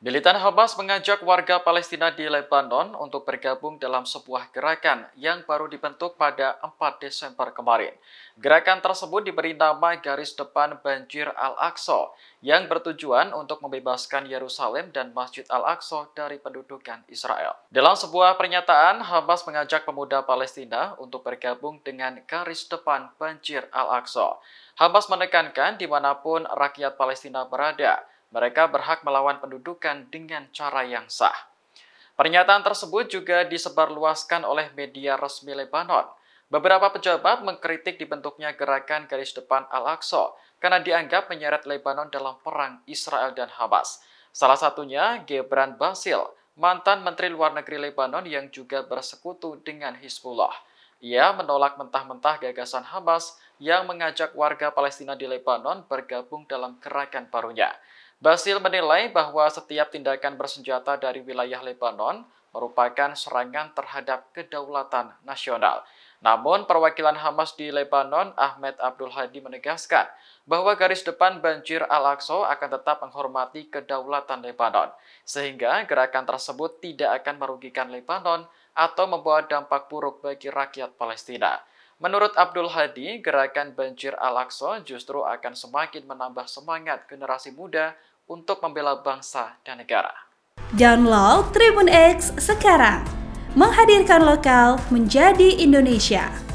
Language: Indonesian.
Militan Hamas mengajak warga Palestina di Lebanon untuk bergabung dalam sebuah gerakan yang baru dibentuk pada 4 Desember kemarin. Gerakan tersebut diberi nama Garis Depan Banjir Al-Aqsa yang bertujuan untuk membebaskan Yerusalem dan Masjid Al-Aqsa dari pendudukan Israel. Dalam sebuah pernyataan, Hamas mengajak pemuda Palestina untuk bergabung dengan Garis Depan Banjir Al-Aqsa. Hamas menekankan dimanapun rakyat Palestina berada, mereka berhak melawan pendudukan dengan cara yang sah. Pernyataan tersebut juga disebarluaskan oleh media resmi Lebanon. Beberapa pejabat mengkritik dibentuknya gerakan garis depan Al-Aqsa karena dianggap menyeret Lebanon dalam perang Israel dan Hamas. Salah satunya Gebran Basil, mantan Menteri Luar Negeri Lebanon yang juga bersekutu dengan Hizbullah. Ia menolak mentah-mentah gagasan Hamas yang mengajak warga Palestina di Lebanon bergabung dalam gerakan barunya. Basil menilai bahwa setiap tindakan bersenjata dari wilayah Lebanon merupakan serangan terhadap kedaulatan nasional. Namun, perwakilan Hamas di Lebanon, Ahmed Abdul Hadi menegaskan bahwa garis depan banjir Al-Aqsa akan tetap menghormati kedaulatan Lebanon, sehingga gerakan tersebut tidak akan merugikan Lebanon atau membawa dampak buruk bagi rakyat Palestina. Menurut Abdul Hadi, gerakan banjir Al-Aqsa justru akan semakin menambah semangat generasi muda untuk membela bangsa dan negara. Download Tribun X sekarang, menghadirkan lokal menjadi Indonesia.